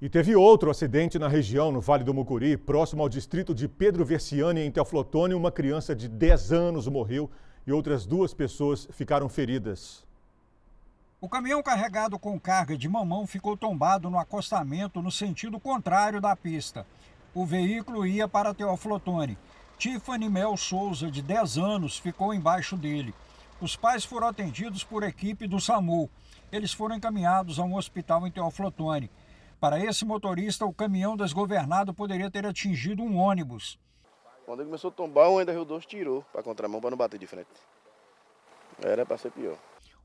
E teve outro acidente na região, no Vale do Mucuri, próximo ao distrito de Pedro Versiani, em Teoflotone. Uma criança de 10 anos morreu e outras duas pessoas ficaram feridas. O caminhão carregado com carga de mamão ficou tombado no acostamento no sentido contrário da pista. O veículo ia para Teoflotone. Tiffany Mel Souza, de 10 anos, ficou embaixo dele. Os pais foram atendidos por equipe do SAMU. Eles foram encaminhados a um hospital em Teoflotone. Para esse motorista, o caminhão desgovernado poderia ter atingido um ônibus. Quando ele começou a tombar, o ainda Rio Doce tirou para contramão para não bater de frente. Era para ser pior.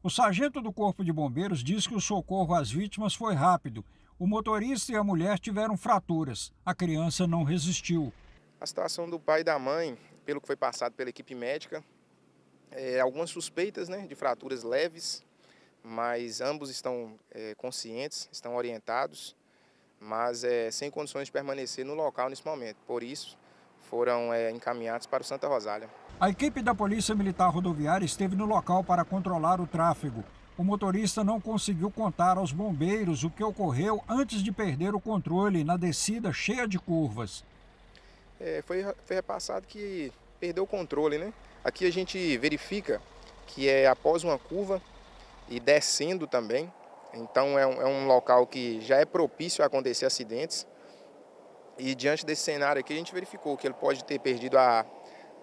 O sargento do Corpo de Bombeiros diz que o socorro às vítimas foi rápido. O motorista e a mulher tiveram fraturas. A criança não resistiu. A situação do pai e da mãe, pelo que foi passado pela equipe médica, é, algumas suspeitas né, de fraturas leves, mas ambos estão é, conscientes, estão orientados, mas é, sem condições de permanecer no local nesse momento. Por isso, foram é, encaminhados para o Santa Rosália. A equipe da Polícia Militar Rodoviária esteve no local para controlar o tráfego. O motorista não conseguiu contar aos bombeiros o que ocorreu antes de perder o controle na descida cheia de curvas. É, foi, foi repassado que perdeu o controle, né? Aqui a gente verifica que é após uma curva e descendo também. Então é um, é um local que já é propício a acontecer acidentes. E diante desse cenário aqui, a gente verificou que ele pode ter perdido a,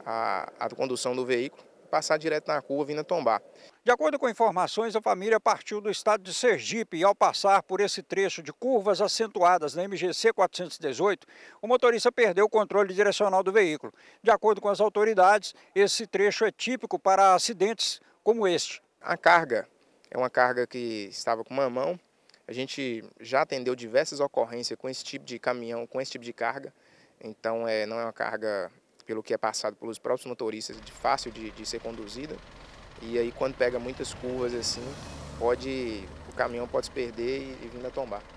a, a condução do veículo passar direto na curva vindo a tombar. De acordo com informações, a família partiu do estado de Sergipe e ao passar por esse trecho de curvas acentuadas na MGC 418, o motorista perdeu o controle direcional do veículo. De acordo com as autoridades, esse trecho é típico para acidentes como este. A carga é uma carga que estava com uma mão. A gente já atendeu diversas ocorrências com esse tipo de caminhão, com esse tipo de carga. Então, é, não é uma carga, pelo que é passado pelos próprios motoristas, de fácil de, de ser conduzida. E aí, quando pega muitas curvas assim, pode o caminhão pode se perder e, e vir a tombar.